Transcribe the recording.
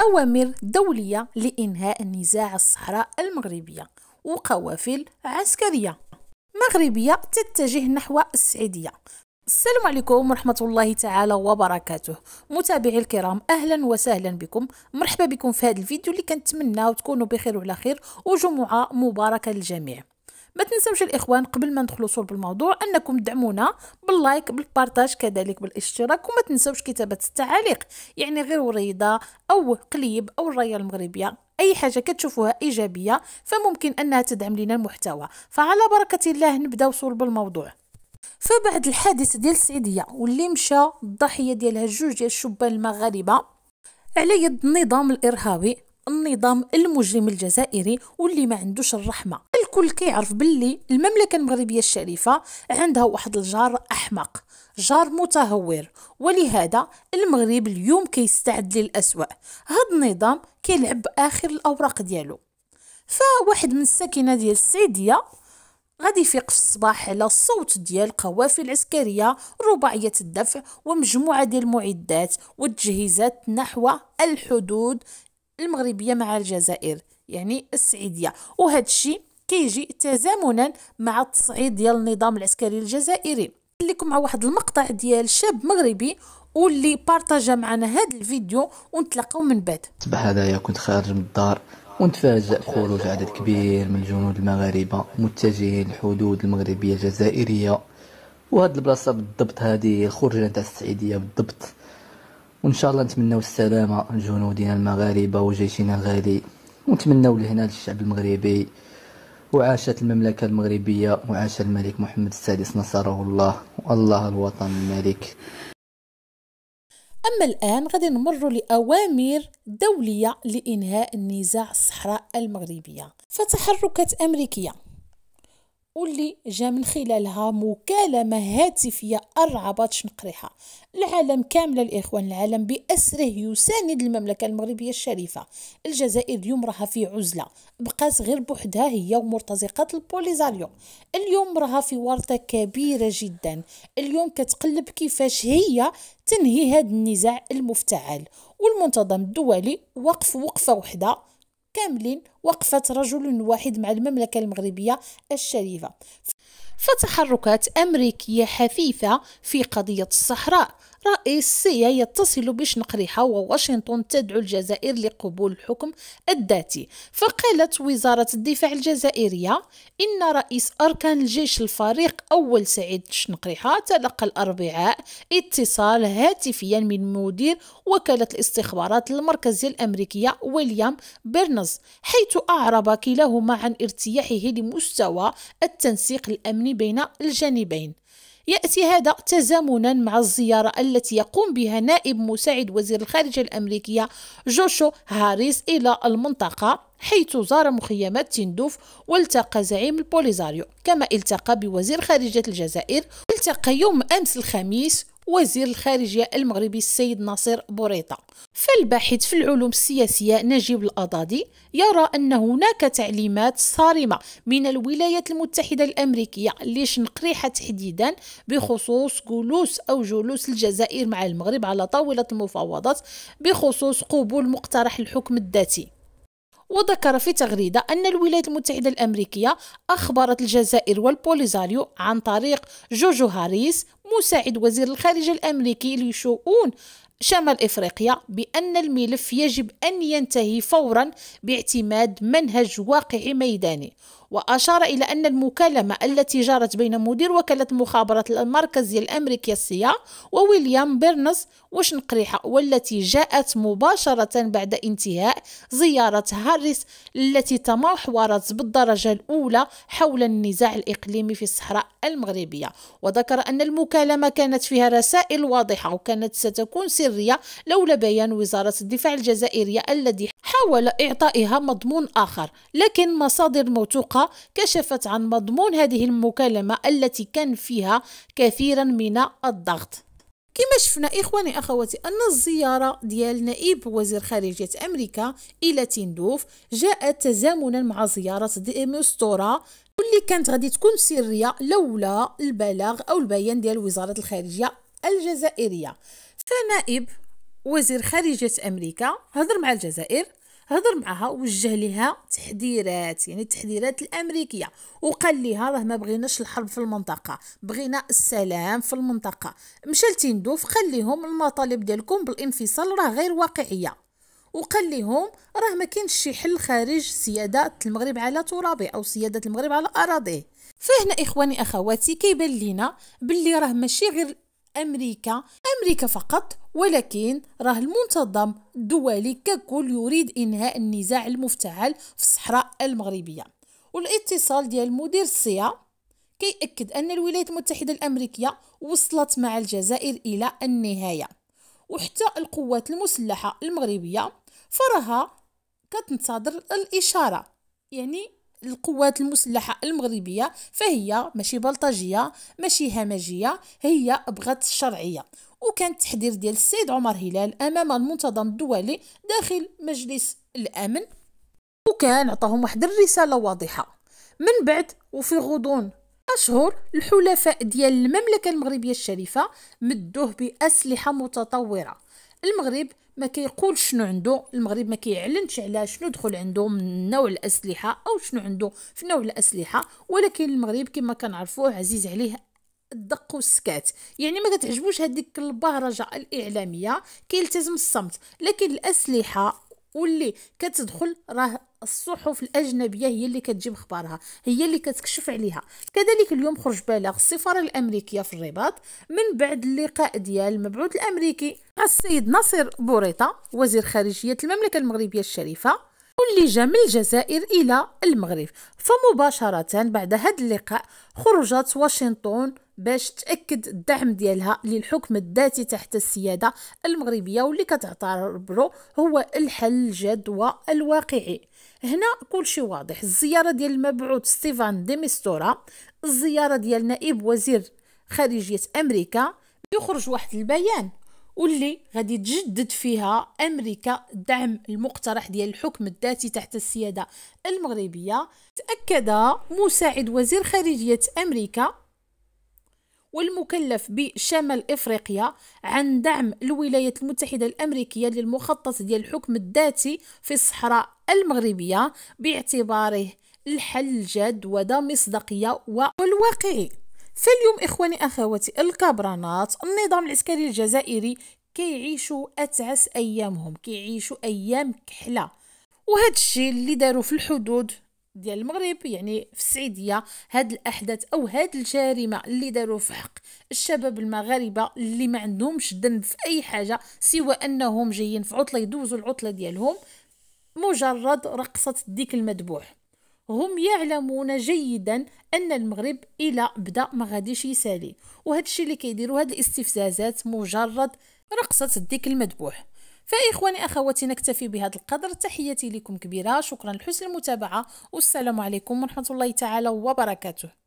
أوامر دولية لإنهاء نزاع الصحراء المغربية وقوافل عسكرية مغربية تتجه نحو السعودية السلام عليكم ورحمة الله تعالى وبركاته متابعي الكرام أهلا وسهلا بكم مرحبا بكم في هذا الفيديو اللي كنتمنى تكونوا بخير وعلى خير وجمعة مباركة للجميع ما تنسوش الاخوان قبل ما ندخلوا صلب الموضوع انكم تدعمونا باللايك بالبارتاج كذلك بالاشتراك وما تنسوش كتابه التعاليق يعني غير وريضه او قليب او الرايه المغربيه اي حاجه كتشوفوها ايجابيه فممكن انها تدعم لنا المحتوى فعلى بركه الله نبداو صلب الموضوع فبعد الحادث ديال السعيديه واللي مشى الضحيه ديالها جوج ديال الشبان المغاربه على يد النظام الارهابي النظام المجرم الجزائري واللي ما عندوش الرحمه الكل كيعرف باللي المملكه المغربيه الشريفه عندها واحد الجار احمق جار متهور ولهذا المغرب اليوم كيستعد للأسوأ هاد النظام كيلعب بآخر الأوراق ديالو فواحد من الساكنة ديال السعيدية غادي يفيق في الصباح على صوت ديال القوافل العسكرية رباعية الدفع ومجموعة ديال المعدات والتجهيزات نحو الحدود المغربية مع الجزائر يعني السعيدية وهذا الشيء كيجي تزامنا مع التصعيد ديال النظام العسكري الجزائري لكم مع واحد المقطع ديال شاب مغربي واللي بارطاجا معنا هذا الفيديو ونتلاقاو من بعد صباح هذايا كنت خارج من الدار ونتفاجأ بخروج عدد كبير من الجنود المغاربة متجهين للحدود المغربية الجزائرية وهاد البلاصة بالضبط هادي الخرجة تاع السعيدية بالضبط وان شاء الله نتمناو السلامة لجنودنا المغاربة وجيشنا الغالي ونتمناو لهنا للشعب المغربي وعاشت المملكة المغربية وعاش الملك محمد السادس نصره الله والله الوطن الملك أما الآن غادي نمر لأوامر دولية لإنهاء النزاع الصحراء المغربية فتحركات أمريكية واللي جا من خلالها مكالمة هاتفية أرعبت شنقريحة العالم كامل الإخوان العالم بأسره يساند المملكة المغربية الشريفة الجزائر اليوم راها في عزلة بقات غير بوحدها هي ومرتزقات البوليزاريو اليوم راها في ورطة كبيرة جدا اليوم كتقلب كيفاش هي تنهي هذا النزاع المفتعل والمنتظم الدولي وقف وقفة وحدة كاملين وقفة رجل واحد مع المملكة المغربية الشريفة فتحركات أمريكية حثيثة في قضية الصحراء رئيس سيا يتصل بشنقريحة وواشنطن تدعو الجزائر لقبول الحكم الذاتي فقالت وزارة الدفاع الجزائرية إن رئيس أركان الجيش الفريق أول سعيد شنقريحة تلقى الأربعاء اتصال هاتفيا من مدير وكالة الاستخبارات المركزية الأمريكية ويليام بيرنز حيث أعرب كلاهما عن ارتياحه لمستوى التنسيق الأمني بين الجانبين يأتي هذا تزامنا مع الزيارة التي يقوم بها نائب مساعد وزير الخارجية الأمريكية جوشو هاريس إلى المنطقة حيث زار مخيمات تندوف والتقى زعيم البوليزاريو كما التقى بوزير خارجية الجزائر التقى يوم أمس الخميس وزير الخارجية المغربي السيد ناصر بوريطة فالباحث في العلوم السياسية نجيب الأضادي يرى أن هناك تعليمات صارمة من الولايات المتحدة الأمريكية لشنقريحة تحديدا بخصوص جلوس أو جلوس الجزائر مع المغرب على طاولة المفاوضات بخصوص قبول مقترح الحكم الذاتي وذكر في تغريدة أن الولايات المتحدة الأمريكية أخبرت الجزائر والبوليزاريو عن طريق جوجو هاريس مساعد وزير الخارجية الأمريكي لشؤون شمال افريقيا بان الملف يجب ان ينتهي فورا باعتماد منهج واقعي ميداني واشار الى ان المكالمه التي جرت بين مدير وكاله المخابرات المركزيه الامريكيه السيا وويليام بيرنس وشنقريحه والتي جاءت مباشره بعد انتهاء زياره هاريس التي تمحورت بالدرجه الاولى حول النزاع الاقليمي في الصحراء المغربيه وذكر ان المكالمه المكالمة كانت فيها رسائل واضحة وكانت ستكون سرية لولا بيان وزارة الدفاع الجزائرية الذي حاول إعطائها مضمون آخر لكن مصادر موثوقة كشفت عن مضمون هذه المكالمة التي كان فيها كثيرا من الضغط كما شفنا إخواني أخواتي أن الزيارة ديال نائب وزير خارجية أمريكا إلى تندوف جاءت تزامنا مع زيارة ديمستورا واللي كانت غادي تكون سرية لولا البلاغ أو البيان ديال وزارة الخارجية الجزائرية فنائب وزير خارجية أمريكا هضر مع الجزائر هضر معاها ووجه ليها تحذيرات يعني التحذيرات الامريكيه وقال لها راه ما بغيناش الحرب في المنطقه بغينا السلام في المنطقه مشى لتندوف قال لهم المطالب ديالكم بالانفصال راه غير واقعيه وقال لهم راه ما كاينش شي حل خارج سياده المغرب على ترابه او سياده المغرب على اراضيه فهنا اخواني اخواتي كيبان لينا باللي راه ماشي غير امريكا امريكا فقط ولكن راه المنتظم الدولي ككل يريد إنهاء النزاع المفتعل في الصحراء المغربية والاتصال ديال مدير السيا كيأكد أن الولايات المتحدة الأمريكية وصلت مع الجزائر إلى النهاية وحتى القوات المسلحة المغربية فراها كتنتظر الإشارة يعني القوات المسلحة المغربية فهي ماشي بلطجية ماشي همجية هي بغات الشرعية وكان التحذير ديال السيد عمر هلال أمام المنتظم الدولي داخل مجلس الأمن وكان عطاهم واحد الرسالة واضحة من بعد وفي غضون أشهر الحلفاء ديال المملكة المغربية الشريفة مدوه بأسلحة متطورة المغرب ما كيقول شنو عنده المغرب ما كيعلنش على شنو دخل عنده من نوع الاسلحه او شنو عنده في نوع الاسلحه ولكن المغرب كما كنعرفوه عزيز عليه الدق والسكات يعني ما كتعجبوش هذيك البهرجه الاعلاميه كيلتزم الصمت لكن الاسلحه واللي كتدخل راه الصحف الاجنبيه هي اللي كتجيب اخبارها هي اللي كتكشف عليها كذلك اليوم خرج بلاغ السفاره الامريكيه في الرباط من بعد اللقاء ديال المبعوث الامريكي السيد ناصر بوريطه وزير خارجيه المملكه المغربيه الشريفه واللي جا من الجزائر الى المغرب فمباشره بعد هذا اللقاء خرجت واشنطن باش تأكد الدعم ديالها للحكم الذاتي تحت السيادة المغربية واللي كتعتبره هو الحل الجدوى الواقعي هنا كل شيء واضح الزيارة ديال المبعوث ستيفان ديميستورا الزيارة ديال نائب وزير خارجية أمريكا يخرج واحد البيان واللي غادي تجدد فيها امريكا دعم المقترح ديال الحكم الذاتي تحت السياده المغربيه تاكد مساعد وزير خارجيه امريكا والمكلف بشمال افريقيا عن دعم الولايات المتحده الامريكيه للمخطط ديال الحكم الذاتي في الصحراء المغربيه باعتباره الحل الجاد ودا مصداقيه والواقعي فاليوم اخواني اخواتي الكبرانات النظام العسكري الجزائري كيعيشوا اتعس ايامهم كيعيشوا ايام كحله وهذا الشيء اللي داروا في الحدود ديال المغرب يعني في السعيدية هاد الاحداث او هاد الجريمه اللي داروا في حق الشباب المغاربه اللي ما عندهمش ذنب في اي حاجه سوى انهم جايين في عطله يدوزوا العطله ديالهم مجرد رقصه الديك المذبوح هم يعلمون جيدا ان المغرب الى بدا ما غاديش يسالي وهذا الشيء اللي كيديروا هاد الاستفزازات مجرد رقصه الديك المذبوح فإخواني أخواتي نكتفي بهذا القدر تحياتي لكم كبيرة شكرا لحسن المتابعة والسلام عليكم ورحمة الله تعالى وبركاته